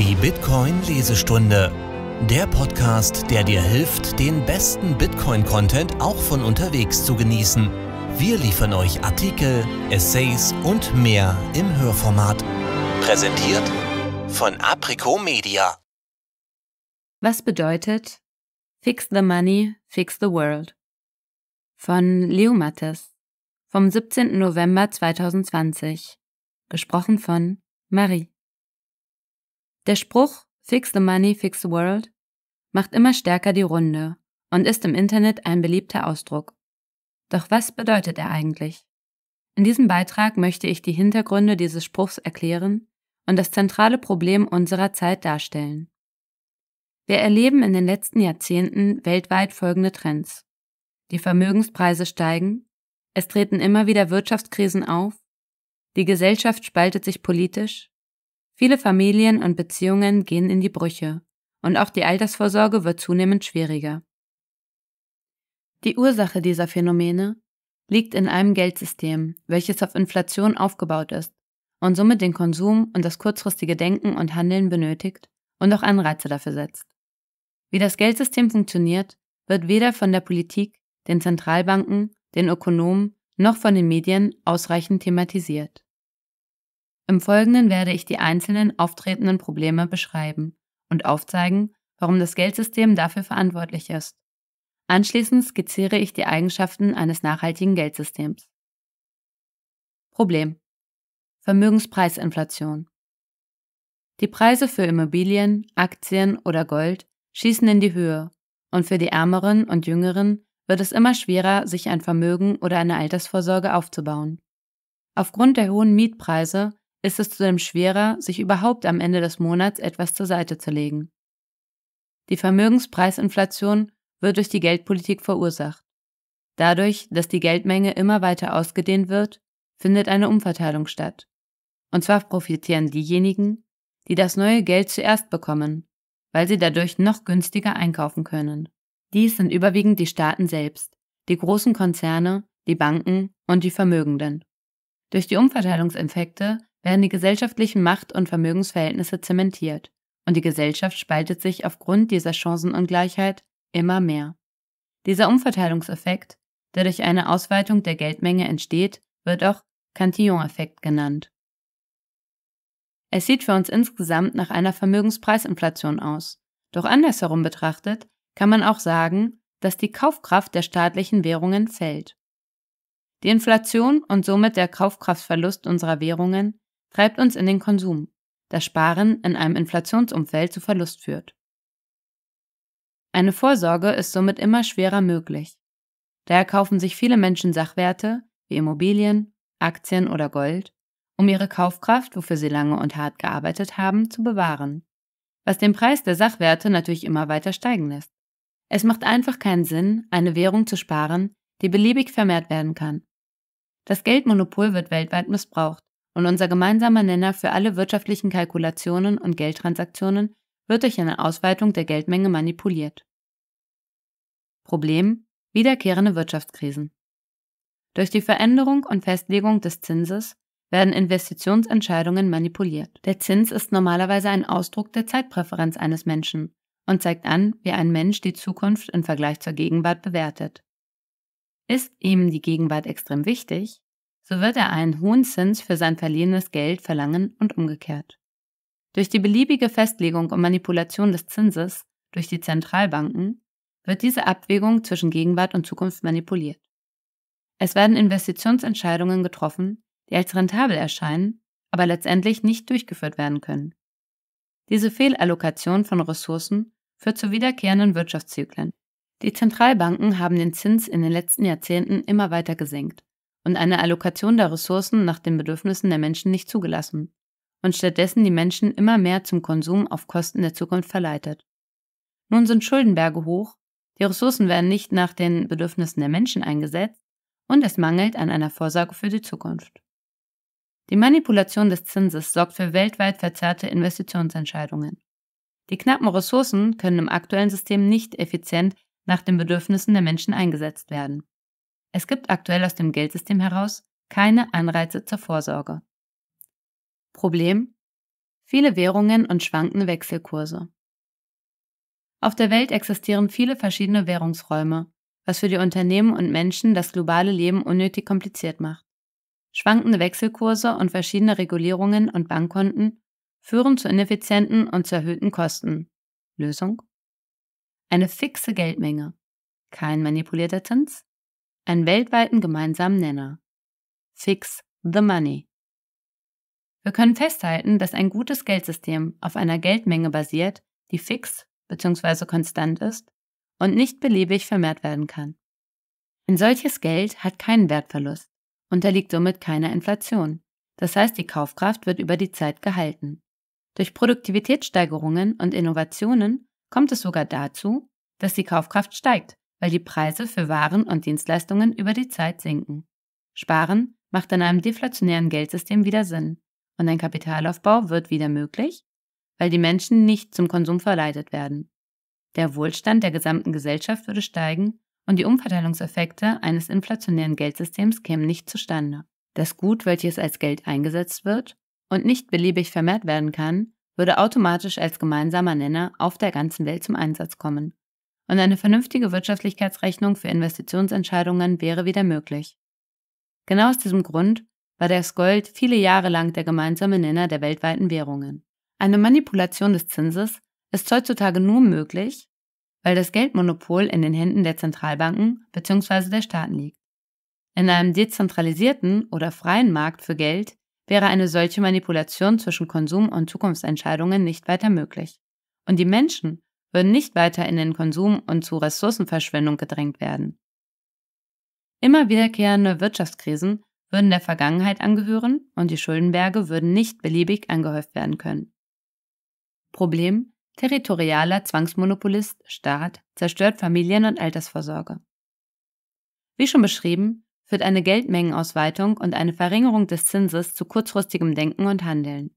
Die Bitcoin-Lesestunde. Der Podcast, der dir hilft, den besten Bitcoin-Content auch von unterwegs zu genießen. Wir liefern euch Artikel, Essays und mehr im Hörformat. Präsentiert von Aprico Media. Was bedeutet Fix the Money, Fix the World? Von Leo Mattes. Vom 17. November 2020. Gesprochen von Marie. Der Spruch Fix the Money, Fix the World macht immer stärker die Runde und ist im Internet ein beliebter Ausdruck. Doch was bedeutet er eigentlich? In diesem Beitrag möchte ich die Hintergründe dieses Spruchs erklären und das zentrale Problem unserer Zeit darstellen. Wir erleben in den letzten Jahrzehnten weltweit folgende Trends. Die Vermögenspreise steigen, es treten immer wieder Wirtschaftskrisen auf, die Gesellschaft spaltet sich politisch, Viele Familien und Beziehungen gehen in die Brüche und auch die Altersvorsorge wird zunehmend schwieriger. Die Ursache dieser Phänomene liegt in einem Geldsystem, welches auf Inflation aufgebaut ist und somit den Konsum und das kurzfristige Denken und Handeln benötigt und auch Anreize dafür setzt. Wie das Geldsystem funktioniert, wird weder von der Politik, den Zentralbanken, den Ökonomen noch von den Medien ausreichend thematisiert. Im Folgenden werde ich die einzelnen auftretenden Probleme beschreiben und aufzeigen, warum das Geldsystem dafür verantwortlich ist. Anschließend skizziere ich die Eigenschaften eines nachhaltigen Geldsystems. Problem. Vermögenspreisinflation. Die Preise für Immobilien, Aktien oder Gold schießen in die Höhe und für die Ärmeren und Jüngeren wird es immer schwerer, sich ein Vermögen oder eine Altersvorsorge aufzubauen. Aufgrund der hohen Mietpreise ist es zudem schwerer, sich überhaupt am Ende des Monats etwas zur Seite zu legen. Die Vermögenspreisinflation wird durch die Geldpolitik verursacht. Dadurch, dass die Geldmenge immer weiter ausgedehnt wird, findet eine Umverteilung statt. Und zwar profitieren diejenigen, die das neue Geld zuerst bekommen, weil sie dadurch noch günstiger einkaufen können. Dies sind überwiegend die Staaten selbst, die großen Konzerne, die Banken und die Vermögenden. Durch die Umverteilungseffekte werden die gesellschaftlichen Macht- und Vermögensverhältnisse zementiert und die Gesellschaft spaltet sich aufgrund dieser Chancenungleichheit immer mehr. Dieser Umverteilungseffekt, der durch eine Ausweitung der Geldmenge entsteht, wird auch Cantillon-Effekt genannt. Es sieht für uns insgesamt nach einer Vermögenspreisinflation aus. Doch andersherum betrachtet kann man auch sagen, dass die Kaufkraft der staatlichen Währungen fällt. Die Inflation und somit der Kaufkraftverlust unserer Währungen treibt uns in den Konsum, da Sparen in einem Inflationsumfeld zu Verlust führt. Eine Vorsorge ist somit immer schwerer möglich. Daher kaufen sich viele Menschen Sachwerte wie Immobilien, Aktien oder Gold, um ihre Kaufkraft, wofür sie lange und hart gearbeitet haben, zu bewahren, was den Preis der Sachwerte natürlich immer weiter steigen lässt. Es macht einfach keinen Sinn, eine Währung zu sparen, die beliebig vermehrt werden kann. Das Geldmonopol wird weltweit missbraucht, und unser gemeinsamer Nenner für alle wirtschaftlichen Kalkulationen und Geldtransaktionen wird durch eine Ausweitung der Geldmenge manipuliert. Problem wiederkehrende Wirtschaftskrisen. Durch die Veränderung und Festlegung des Zinses werden Investitionsentscheidungen manipuliert. Der Zins ist normalerweise ein Ausdruck der Zeitpräferenz eines Menschen und zeigt an, wie ein Mensch die Zukunft im Vergleich zur Gegenwart bewertet. Ist ihm die Gegenwart extrem wichtig, so wird er einen hohen Zins für sein verliehenes Geld verlangen und umgekehrt. Durch die beliebige Festlegung und Manipulation des Zinses durch die Zentralbanken wird diese Abwägung zwischen Gegenwart und Zukunft manipuliert. Es werden Investitionsentscheidungen getroffen, die als rentabel erscheinen, aber letztendlich nicht durchgeführt werden können. Diese Fehlallokation von Ressourcen führt zu wiederkehrenden Wirtschaftszyklen. Die Zentralbanken haben den Zins in den letzten Jahrzehnten immer weiter gesenkt und eine Allokation der Ressourcen nach den Bedürfnissen der Menschen nicht zugelassen und stattdessen die Menschen immer mehr zum Konsum auf Kosten der Zukunft verleitet. Nun sind Schuldenberge hoch, die Ressourcen werden nicht nach den Bedürfnissen der Menschen eingesetzt und es mangelt an einer Vorsorge für die Zukunft. Die Manipulation des Zinses sorgt für weltweit verzerrte Investitionsentscheidungen. Die knappen Ressourcen können im aktuellen System nicht effizient nach den Bedürfnissen der Menschen eingesetzt werden. Es gibt aktuell aus dem Geldsystem heraus keine Anreize zur Vorsorge. Problem? Viele Währungen und schwankende Wechselkurse. Auf der Welt existieren viele verschiedene Währungsräume, was für die Unternehmen und Menschen das globale Leben unnötig kompliziert macht. Schwankende Wechselkurse und verschiedene Regulierungen und Bankkonten führen zu ineffizienten und zu erhöhten Kosten. Lösung? Eine fixe Geldmenge. Kein manipulierter Zins, einen weltweiten gemeinsamen Nenner. Fix the Money. Wir können festhalten, dass ein gutes Geldsystem auf einer Geldmenge basiert, die fix bzw. konstant ist und nicht beliebig vermehrt werden kann. Ein solches Geld hat keinen Wertverlust, unterliegt somit keiner Inflation. Das heißt, die Kaufkraft wird über die Zeit gehalten. Durch Produktivitätssteigerungen und Innovationen kommt es sogar dazu, dass die Kaufkraft steigt weil die Preise für Waren und Dienstleistungen über die Zeit sinken. Sparen macht in einem deflationären Geldsystem wieder Sinn und ein Kapitalaufbau wird wieder möglich, weil die Menschen nicht zum Konsum verleitet werden. Der Wohlstand der gesamten Gesellschaft würde steigen und die Umverteilungseffekte eines inflationären Geldsystems kämen nicht zustande. Das Gut, welches als Geld eingesetzt wird und nicht beliebig vermehrt werden kann, würde automatisch als gemeinsamer Nenner auf der ganzen Welt zum Einsatz kommen und eine vernünftige Wirtschaftlichkeitsrechnung für Investitionsentscheidungen wäre wieder möglich. Genau aus diesem Grund war das Gold viele Jahre lang der gemeinsame Nenner der weltweiten Währungen. Eine Manipulation des Zinses ist heutzutage nur möglich, weil das Geldmonopol in den Händen der Zentralbanken bzw. der Staaten liegt. In einem dezentralisierten oder freien Markt für Geld wäre eine solche Manipulation zwischen Konsum- und Zukunftsentscheidungen nicht weiter möglich. Und die Menschen würden nicht weiter in den Konsum und zu Ressourcenverschwendung gedrängt werden. Immer wiederkehrende Wirtschaftskrisen würden der Vergangenheit angehören und die Schuldenberge würden nicht beliebig angehäuft werden können. Problem territorialer Zwangsmonopolist Staat zerstört Familien- und Altersvorsorge. Wie schon beschrieben, führt eine Geldmengenausweitung und eine Verringerung des Zinses zu kurzfristigem Denken und Handeln.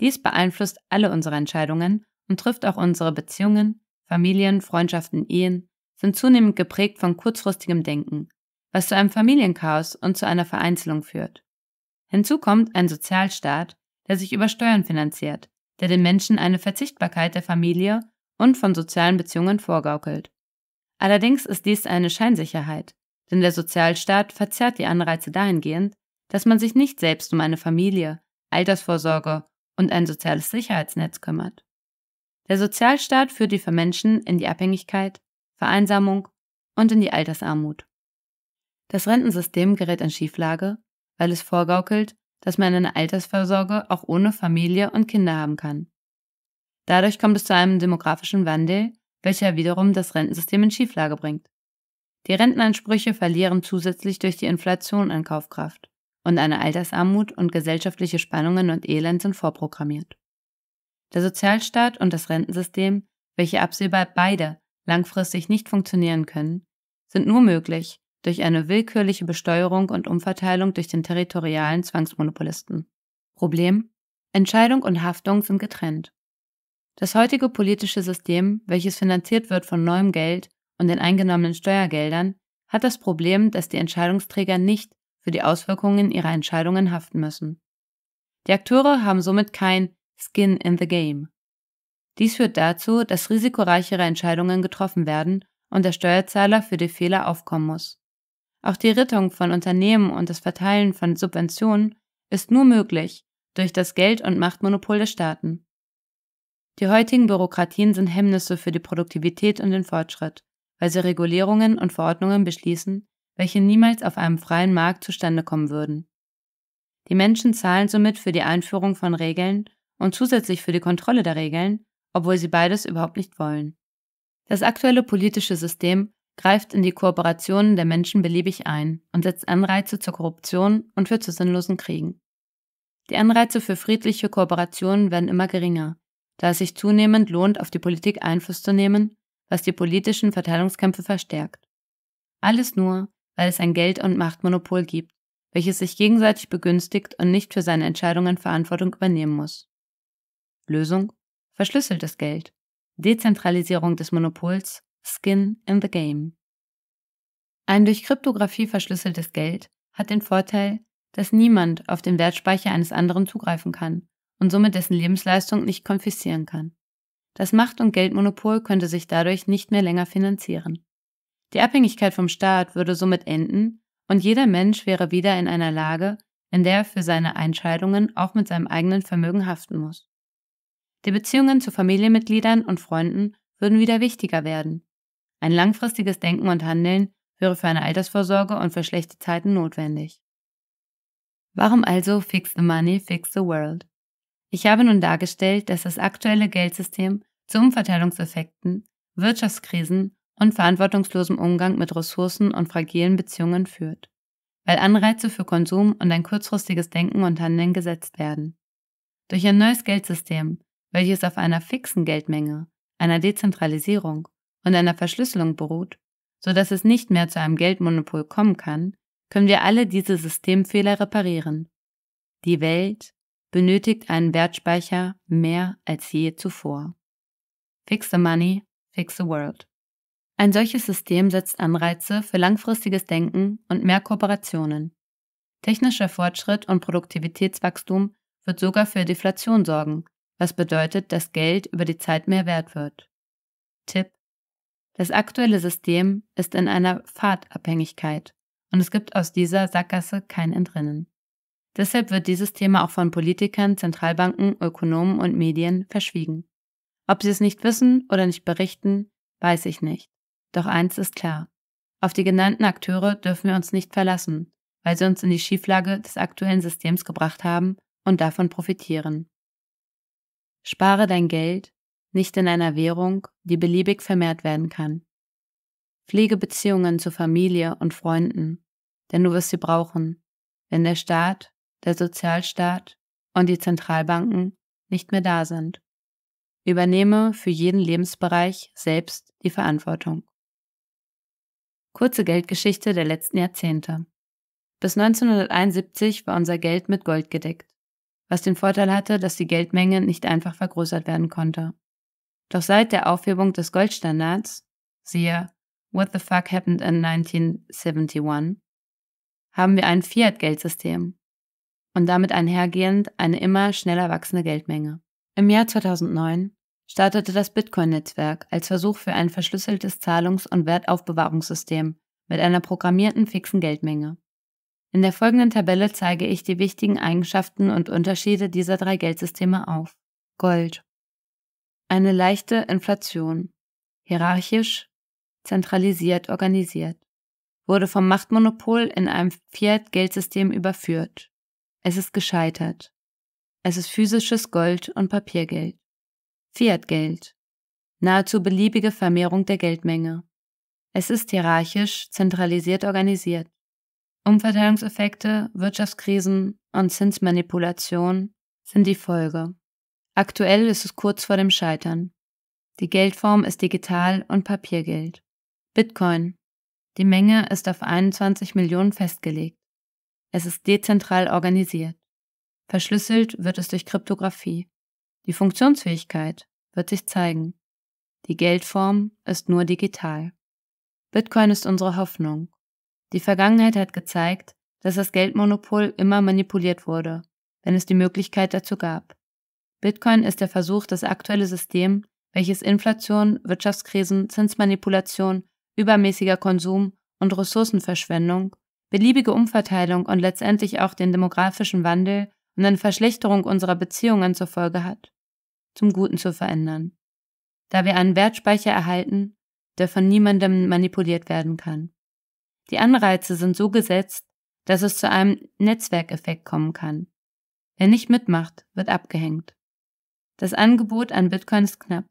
Dies beeinflusst alle unsere Entscheidungen und trifft auch unsere Beziehungen, Familien, Freundschaften, Ehen, sind zunehmend geprägt von kurzfristigem Denken, was zu einem Familienchaos und zu einer Vereinzelung führt. Hinzu kommt ein Sozialstaat, der sich über Steuern finanziert, der den Menschen eine Verzichtbarkeit der Familie und von sozialen Beziehungen vorgaukelt. Allerdings ist dies eine Scheinsicherheit, denn der Sozialstaat verzerrt die Anreize dahingehend, dass man sich nicht selbst um eine Familie, Altersvorsorge und ein soziales Sicherheitsnetz kümmert. Der Sozialstaat führt die Vermenschen in die Abhängigkeit, Vereinsamung und in die Altersarmut. Das Rentensystem gerät in Schieflage, weil es vorgaukelt, dass man eine Altersvorsorge auch ohne Familie und Kinder haben kann. Dadurch kommt es zu einem demografischen Wandel, welcher wiederum das Rentensystem in Schieflage bringt. Die Rentenansprüche verlieren zusätzlich durch die Inflation an Kaufkraft und eine Altersarmut und gesellschaftliche Spannungen und Elend sind vorprogrammiert. Der Sozialstaat und das Rentensystem, welche absehbar beide langfristig nicht funktionieren können, sind nur möglich durch eine willkürliche Besteuerung und Umverteilung durch den territorialen Zwangsmonopolisten. Problem? Entscheidung und Haftung sind getrennt. Das heutige politische System, welches finanziert wird von neuem Geld und den eingenommenen Steuergeldern, hat das Problem, dass die Entscheidungsträger nicht für die Auswirkungen ihrer Entscheidungen haften müssen. Die Akteure haben somit kein Skin in the Game. Dies führt dazu, dass risikoreichere Entscheidungen getroffen werden und der Steuerzahler für die Fehler aufkommen muss. Auch die Rettung von Unternehmen und das Verteilen von Subventionen ist nur möglich durch das Geld- und Machtmonopol der Staaten. Die heutigen Bürokratien sind Hemmnisse für die Produktivität und den Fortschritt, weil sie Regulierungen und Verordnungen beschließen, welche niemals auf einem freien Markt zustande kommen würden. Die Menschen zahlen somit für die Einführung von Regeln und zusätzlich für die Kontrolle der Regeln, obwohl sie beides überhaupt nicht wollen. Das aktuelle politische System greift in die Kooperationen der Menschen beliebig ein und setzt Anreize zur Korruption und für zu sinnlosen Kriegen. Die Anreize für friedliche Kooperationen werden immer geringer, da es sich zunehmend lohnt, auf die Politik Einfluss zu nehmen, was die politischen Verteilungskämpfe verstärkt. Alles nur, weil es ein Geld- und Machtmonopol gibt, welches sich gegenseitig begünstigt und nicht für seine Entscheidungen Verantwortung übernehmen muss. Lösung? Verschlüsseltes Geld. Dezentralisierung des Monopols. Skin in the Game. Ein durch Kryptographie verschlüsseltes Geld hat den Vorteil, dass niemand auf den Wertspeicher eines anderen zugreifen kann und somit dessen Lebensleistung nicht konfiszieren kann. Das Macht- und Geldmonopol könnte sich dadurch nicht mehr länger finanzieren. Die Abhängigkeit vom Staat würde somit enden und jeder Mensch wäre wieder in einer Lage, in der er für seine Entscheidungen auch mit seinem eigenen Vermögen haften muss. Die Beziehungen zu Familienmitgliedern und Freunden würden wieder wichtiger werden. Ein langfristiges Denken und Handeln wäre für eine Altersvorsorge und für schlechte Zeiten notwendig. Warum also Fix the Money, Fix the World? Ich habe nun dargestellt, dass das aktuelle Geldsystem zu Umverteilungseffekten, Wirtschaftskrisen und verantwortungslosem Umgang mit Ressourcen und fragilen Beziehungen führt, weil Anreize für Konsum und ein kurzfristiges Denken und Handeln gesetzt werden. Durch ein neues Geldsystem, welches auf einer fixen Geldmenge, einer Dezentralisierung und einer Verschlüsselung beruht, so dass es nicht mehr zu einem Geldmonopol kommen kann, können wir alle diese Systemfehler reparieren. Die Welt benötigt einen Wertspeicher mehr als je zuvor. Fix the money, fix the world. Ein solches System setzt Anreize für langfristiges Denken und mehr Kooperationen. Technischer Fortschritt und Produktivitätswachstum wird sogar für Deflation sorgen, was bedeutet, dass Geld über die Zeit mehr wert wird. Tipp. Das aktuelle System ist in einer Fahrtabhängigkeit und es gibt aus dieser Sackgasse kein Entrinnen. Deshalb wird dieses Thema auch von Politikern, Zentralbanken, Ökonomen und Medien verschwiegen. Ob sie es nicht wissen oder nicht berichten, weiß ich nicht. Doch eins ist klar. Auf die genannten Akteure dürfen wir uns nicht verlassen, weil sie uns in die Schieflage des aktuellen Systems gebracht haben und davon profitieren. Spare dein Geld nicht in einer Währung, die beliebig vermehrt werden kann. Pflege Beziehungen zu Familie und Freunden, denn du wirst sie brauchen, wenn der Staat, der Sozialstaat und die Zentralbanken nicht mehr da sind. Übernehme für jeden Lebensbereich selbst die Verantwortung. Kurze Geldgeschichte der letzten Jahrzehnte. Bis 1971 war unser Geld mit Gold gedeckt was den Vorteil hatte, dass die Geldmenge nicht einfach vergrößert werden konnte. Doch seit der Aufhebung des Goldstandards, siehe What the fuck happened in 1971, haben wir ein Fiat-Geldsystem und damit einhergehend eine immer schneller wachsende Geldmenge. Im Jahr 2009 startete das Bitcoin-Netzwerk als Versuch für ein verschlüsseltes Zahlungs- und Wertaufbewahrungssystem mit einer programmierten fixen Geldmenge. In der folgenden Tabelle zeige ich die wichtigen Eigenschaften und Unterschiede dieser drei Geldsysteme auf. Gold. Eine leichte Inflation. Hierarchisch, zentralisiert organisiert. Wurde vom Machtmonopol in einem Fiat-Geldsystem überführt. Es ist gescheitert. Es ist physisches Gold und Papiergeld. Fiat-Geld. Nahezu beliebige Vermehrung der Geldmenge. Es ist hierarchisch, zentralisiert organisiert. Umverteilungseffekte, Wirtschaftskrisen und Zinsmanipulation sind die Folge. Aktuell ist es kurz vor dem Scheitern. Die Geldform ist digital und Papiergeld. Bitcoin. Die Menge ist auf 21 Millionen festgelegt. Es ist dezentral organisiert. Verschlüsselt wird es durch Kryptographie. Die Funktionsfähigkeit wird sich zeigen. Die Geldform ist nur digital. Bitcoin ist unsere Hoffnung. Die Vergangenheit hat gezeigt, dass das Geldmonopol immer manipuliert wurde, wenn es die Möglichkeit dazu gab. Bitcoin ist der Versuch, das aktuelle System, welches Inflation, Wirtschaftskrisen, Zinsmanipulation, übermäßiger Konsum und Ressourcenverschwendung, beliebige Umverteilung und letztendlich auch den demografischen Wandel und eine Verschlechterung unserer Beziehungen zur Folge hat, zum Guten zu verändern, da wir einen Wertspeicher erhalten, der von niemandem manipuliert werden kann. Die Anreize sind so gesetzt, dass es zu einem Netzwerkeffekt kommen kann. Wer nicht mitmacht, wird abgehängt. Das Angebot an Bitcoin ist knapp.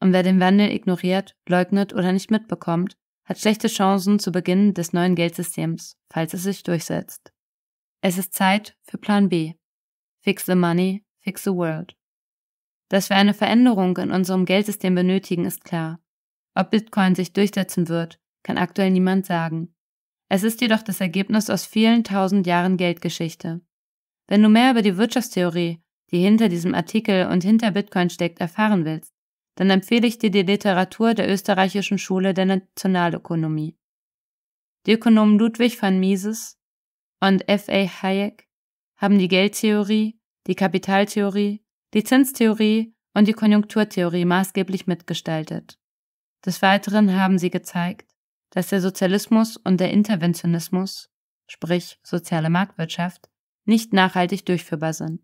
Und wer den Wandel ignoriert, leugnet oder nicht mitbekommt, hat schlechte Chancen zu Beginn des neuen Geldsystems, falls es sich durchsetzt. Es ist Zeit für Plan B. Fix the money, fix the world. Dass wir eine Veränderung in unserem Geldsystem benötigen, ist klar. Ob Bitcoin sich durchsetzen wird, kann aktuell niemand sagen. Es ist jedoch das Ergebnis aus vielen tausend Jahren Geldgeschichte. Wenn du mehr über die Wirtschaftstheorie, die hinter diesem Artikel und hinter Bitcoin steckt, erfahren willst, dann empfehle ich dir die Literatur der österreichischen Schule der Nationalökonomie. Die Ökonomen Ludwig van Mises und F. A. Hayek haben die Geldtheorie, die Kapitaltheorie, die Zinstheorie und die Konjunkturtheorie maßgeblich mitgestaltet. Des Weiteren haben sie gezeigt, dass der Sozialismus und der Interventionismus, sprich soziale Marktwirtschaft, nicht nachhaltig durchführbar sind.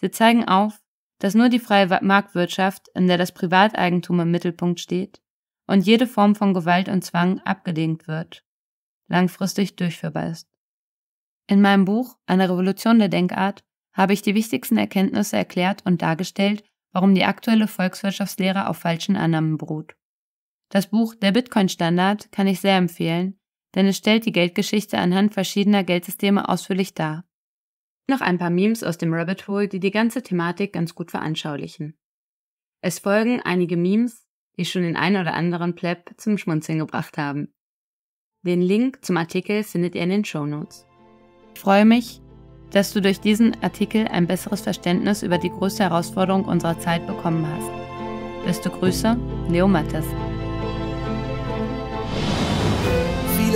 Sie zeigen auf, dass nur die freie Marktwirtschaft, in der das Privateigentum im Mittelpunkt steht und jede Form von Gewalt und Zwang abgelehnt wird, langfristig durchführbar ist. In meinem Buch Eine Revolution der Denkart habe ich die wichtigsten Erkenntnisse erklärt und dargestellt, warum die aktuelle Volkswirtschaftslehre auf falschen Annahmen beruht. Das Buch Der Bitcoin-Standard kann ich sehr empfehlen, denn es stellt die Geldgeschichte anhand verschiedener Geldsysteme ausführlich dar. Noch ein paar Memes aus dem Rabbit Hole, die die ganze Thematik ganz gut veranschaulichen. Es folgen einige Memes, die schon den einen oder anderen Pleb zum Schmunzeln gebracht haben. Den Link zum Artikel findet ihr in den Show Notes. Ich freue mich, dass du durch diesen Artikel ein besseres Verständnis über die größte Herausforderung unserer Zeit bekommen hast. Beste Grüße, Leo Mattes.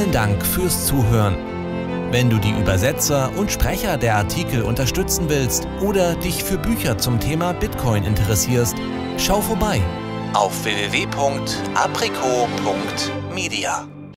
Vielen Dank fürs Zuhören. Wenn du die Übersetzer und Sprecher der Artikel unterstützen willst oder dich für Bücher zum Thema Bitcoin interessierst, schau vorbei auf www.aprico.media.